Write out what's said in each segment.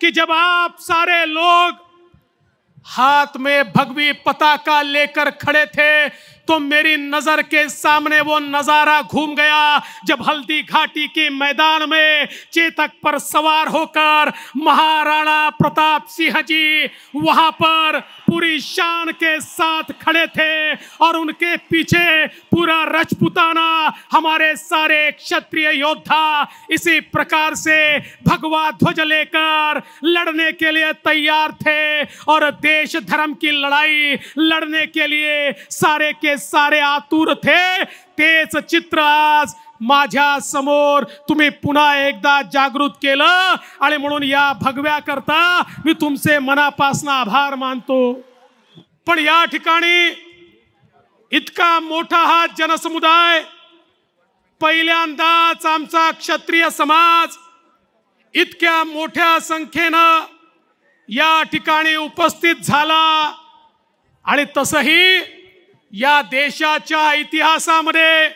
कि जब आप सारे लोग हाथ में भगवी पताका लेकर खड़े थे तो मेरी नजर के सामने वो नजारा घूम गया जब हल्दी घाटी के मैदान में चेतक पर सवार होकर महाराणा प्रताप सिंह जी वहां पर पूरी शान के साथ खड़े थे और उनके पीछे पूरा रजपुताना हमारे सारे क्षत्रिय योद्धा इसी प्रकार से भगवा ध्वज लेकर लड़ने के लिए तैयार थे और देश धर्म की लड़ाई लड़ने के लिए सारे के सारे आतुर थे तेच चित्र आज माझ्या समोर तुम्ही पुन्हा एकदा जागृत केलं आणि म्हणून या भगव्या करता मी तुमचे मनापासून आभार मानतो पण या ठिकाणी इतका मोठा हा जनसमुदाय पहिल्यांदाच आमचा क्षत्रिय समाज इतक्या मोठ्या संख्येनं या ठिकाणी उपस्थित झाला आणि तसंही या देशाच्या इतिहासामध्ये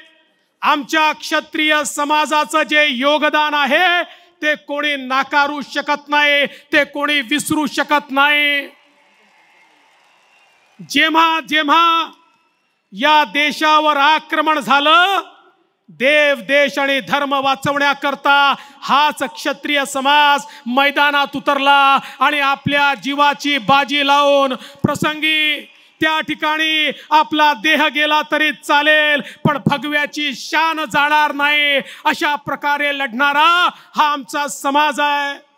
आमच्या क्षत्रिय समाजाचं जे योगदान आहे ते कोणी नाकारू शकत नाही ते कोणी विसरू शकत नाही जेव्हा जेव्हा या देशावर आक्रमण झालं देव देश आणि धर्म वाचवण्याकरता हाच क्षत्रिय समाज मैदानात उतरला आणि आपल्या जीवाची बाजी लावून प्रसंगी त्या ठिकाणी आपला देह गेला तरी चालेल पण भगव्याची शान जाणार नाही अशा प्रकारे लढणारा हा आमचा समाज आहे